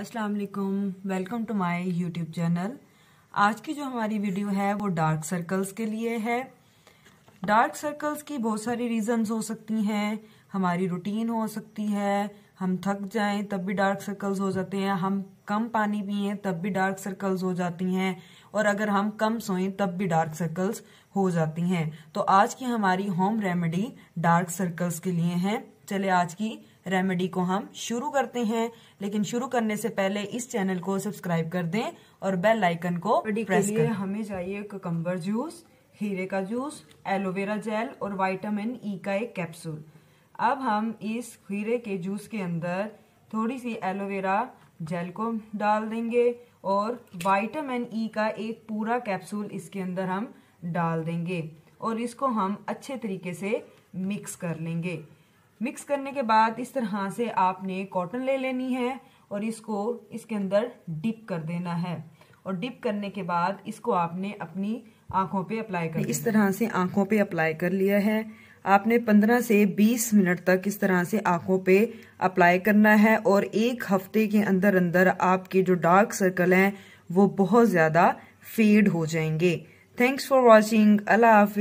अस्सलाम वालेकुम welcome to my YouTube channel आज की जो हमारी वीडियो है वो डार्क सर्कल्स के लिए है डार्क सर्कल्स की बहुत सारी रीजंस हो सकती हैं हमारी रूटीन हो सकती है हम थक जाएं तब भी डार्क सर्कल्स हो जाते हैं हम कम पानी पिए तब भी डार्क सर्कल्स हो जाती हैं और अगर हम कम सोएं तब भी डार्क सर्कल्स हो जाती हैं तो आज की हमारी होम रेमेडी डार्क सर्कल्स के लिए है चले आज की रेमेडी को हम शुरू करते हैं लेकिन शुरू करने से पहले इस चैनल को सब्सक्राइब कर दें और बेल आइकन को प्रेस करें हमें चाहिए ककम्बर जूस हीरे का जूस एलोवेरा जेल और वाइटामिन ई e का एक कैप्सूल अब हम इस हीरे के जूस के अंदर थोड़ी सी एलोवेरा जेल को डाल देंगे और वाइटामिन ई e का एक पूरा कैप्सूल इसके अंदर हम डाल देंगे और इसको हम अच्छे तरीके से मिक्स कर लेंगे मिक्स करने के बाद इस तरह से आपने कॉटन ले लेनी है और इसको इसके अंदर डिप कर देना है और डिप करने के बाद इसको आपने अपनी आंखों पे अप्लाई कर इस तरह से आंखों पे अप्लाई कर लिया है आपने 15 से 20 मिनट तक इस तरह से आंखों पे अप्लाई करना है और एक हफ्ते के अंदर अंदर आपके जो डार्क सर्कल हैं वो बहुत ज़्यादा फेड हो जाएंगे थैंक्स फॉर वॉचिंग अल्लाह